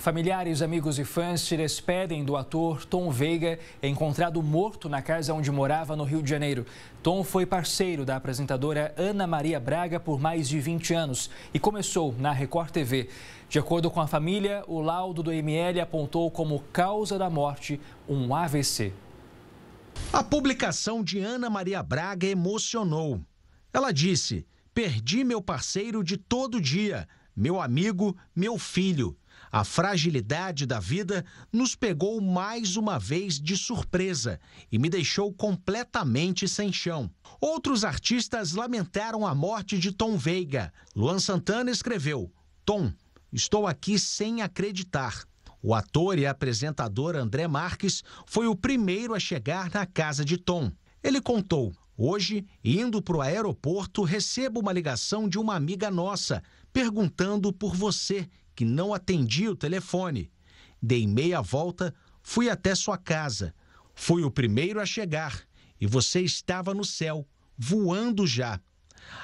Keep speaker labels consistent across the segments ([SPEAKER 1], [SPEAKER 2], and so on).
[SPEAKER 1] Familiares, amigos e fãs se despedem do ator Tom Veiga, encontrado morto na casa onde morava no Rio de Janeiro. Tom foi parceiro da apresentadora Ana Maria Braga por mais de 20 anos e começou na Record TV. De acordo com a família, o laudo do ML apontou como causa da morte um AVC.
[SPEAKER 2] A publicação de Ana Maria Braga emocionou. Ela disse: Perdi meu parceiro de todo dia, meu amigo, meu filho a fragilidade da vida nos pegou mais uma vez de surpresa e me deixou completamente sem chão. Outros artistas lamentaram a morte de Tom Veiga. Luan Santana escreveu: Tom, estou aqui sem acreditar. O ator e apresentador André Marques foi o primeiro a chegar na casa de Tom. Ele contou: Hoje, indo para o aeroporto, recebo uma ligação de uma amiga nossa perguntando por você, que não atendia o telefone. Dei meia volta, fui até sua casa. Fui o primeiro a chegar e você estava no céu, voando já.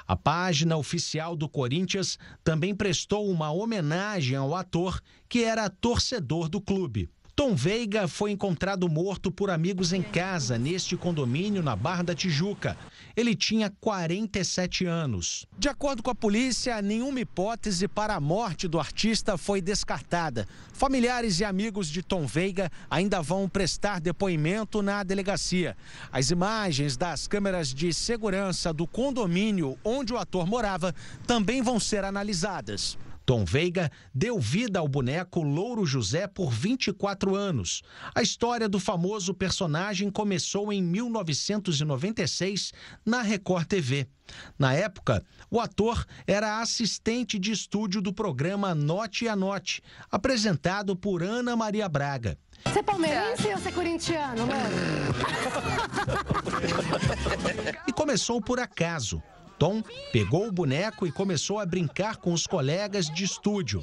[SPEAKER 2] A página oficial do Corinthians também prestou uma homenagem ao ator que era torcedor do clube. Tom Veiga foi encontrado morto por amigos em casa, neste condomínio na Barra da Tijuca. Ele tinha 47 anos. De acordo com a polícia, nenhuma hipótese para a morte do artista foi descartada. Familiares e amigos de Tom Veiga ainda vão prestar depoimento na delegacia. As imagens das câmeras de segurança do condomínio onde o ator morava também vão ser analisadas. Tom Veiga deu vida ao boneco Louro José por 24 anos. A história do famoso personagem começou em 1996 na Record TV. Na época, o ator era assistente de estúdio do programa Note a Note, apresentado por Ana Maria Braga.
[SPEAKER 1] Você é palmeirense ou você é corintiano, mano?
[SPEAKER 2] e começou por acaso. Tom pegou o boneco e começou a brincar com os colegas de estúdio.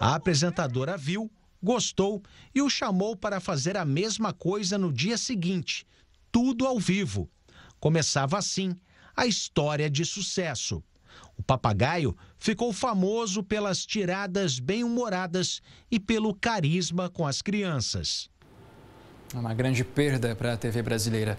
[SPEAKER 2] A apresentadora viu, gostou e o chamou para fazer a mesma coisa no dia seguinte, tudo ao vivo. Começava assim a história de sucesso. O papagaio ficou famoso pelas tiradas bem-humoradas e pelo carisma com as crianças. Uma grande perda para a TV brasileira.